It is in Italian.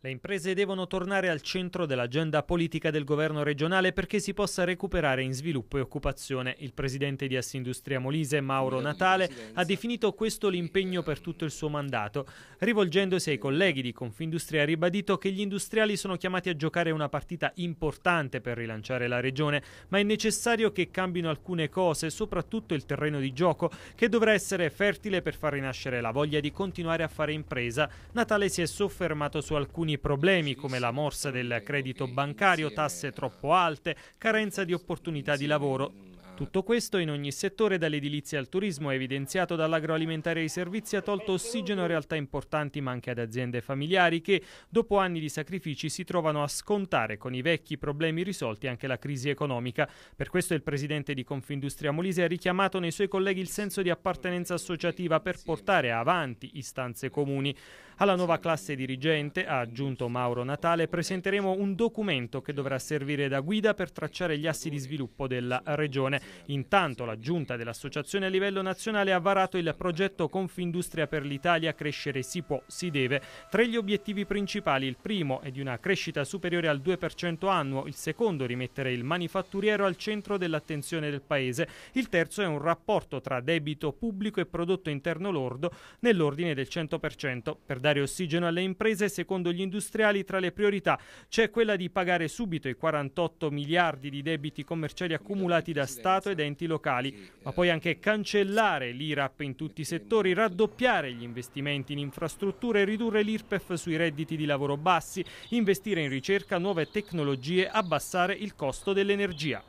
Le imprese devono tornare al centro dell'agenda politica del governo regionale perché si possa recuperare in sviluppo e occupazione. Il presidente di Assindustria Molise, Mauro Natale, ha definito questo l'impegno per tutto il suo mandato. Rivolgendosi ai colleghi di Confindustria ha ribadito che gli industriali sono chiamati a giocare una partita importante per rilanciare la regione, ma è necessario che cambino alcune cose, soprattutto il terreno di gioco, che dovrà essere fertile per far rinascere la voglia di continuare a fare impresa. Natale si è soffermato su alcuni alcuni problemi come la morsa del credito bancario, tasse troppo alte, carenza di opportunità di lavoro, tutto questo in ogni settore, dall'edilizia al turismo, evidenziato dall'agroalimentare ai servizi, ha tolto ossigeno a realtà importanti ma anche ad aziende familiari che, dopo anni di sacrifici, si trovano a scontare con i vecchi problemi risolti anche la crisi economica. Per questo il presidente di Confindustria Molise ha richiamato nei suoi colleghi il senso di appartenenza associativa per portare avanti istanze comuni. Alla nuova classe dirigente, ha aggiunto Mauro Natale, presenteremo un documento che dovrà servire da guida per tracciare gli assi di sviluppo della regione. Intanto la giunta dell'associazione a livello nazionale ha varato il progetto Confindustria per l'Italia Crescere si può, si deve. Tra gli obiettivi principali il primo è di una crescita superiore al 2% annuo, il secondo rimettere il manifatturiero al centro dell'attenzione del Paese, il terzo è un rapporto tra debito pubblico e prodotto interno lordo nell'ordine del 100%. Per dare ossigeno alle imprese, secondo gli industriali, tra le priorità c'è quella di pagare subito i 48 miliardi di debiti commerciali accumulati da Stato Stato ed enti locali, ma poi anche cancellare l'IRAP in tutti i settori, raddoppiare gli investimenti in infrastrutture, ridurre l'IRPEF sui redditi di lavoro bassi, investire in ricerca, nuove tecnologie, abbassare il costo dell'energia.